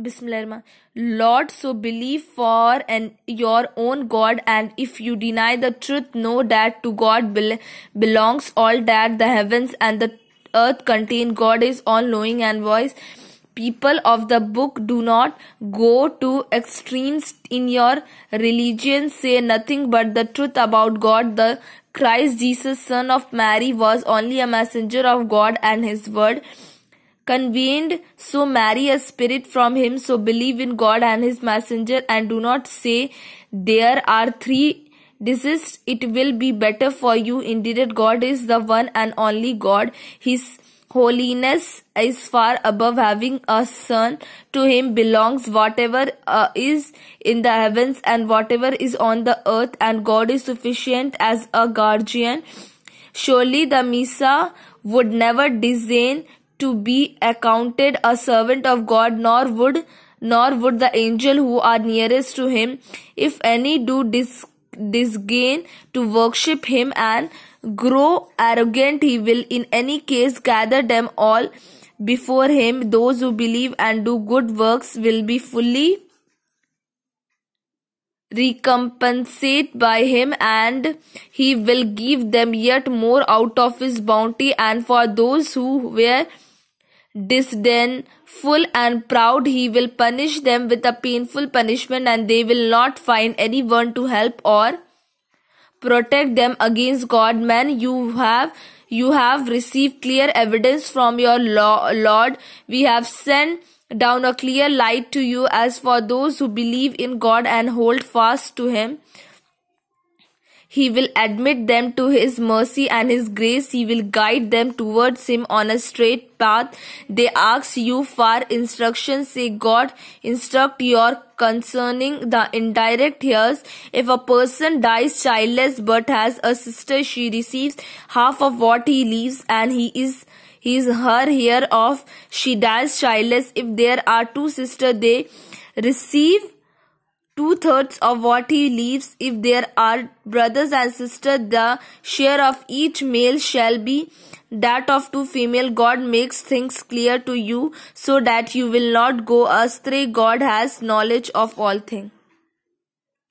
Bismillah. Lord, so believe for and your own God, and if you deny the truth, know that to God belongs all that the heavens and the earth contain. God is all knowing and wise. People of the book, do not go to extremes in your religion. Say nothing but the truth about God. The Christ Jesus, Son of Mary, was only a messenger of God and His word convened, so marry a spirit from him, so believe in God and his messenger, and do not say there are three desist it will be better for you indeed god is the one and only god his holiness is far above having a son to him belongs whatever uh, is in the heavens and whatever is on the earth and god is sufficient as a guardian surely the misa would never disdain to be accounted a servant of God, nor would nor would the angel who are nearest to him, if any do dis- disgain to worship him and grow arrogant, he will in any case gather them all before him. Those who believe and do good works will be fully recompensate by him and he will give them yet more out of his bounty and for those who were disdainful and proud, he will punish them with a painful punishment, and they will not find anyone to help or protect them against God. Man, you have you have received clear evidence from your Lord. We have sent down a clear light to you as for those who believe in God and hold fast to Him. He will admit them to His mercy and His grace. He will guide them towards Him on a straight path. They ask you for instruction. Say, God, instruct your concerning the indirect heirs. If a person dies childless but has a sister, she receives half of what he leaves and he is he is her heir of she dies childless. If there are two sisters, they receive two-thirds of what he leaves if there are brothers and sisters the share of each male shall be that of two female god makes things clear to you so that you will not go astray god has knowledge of all things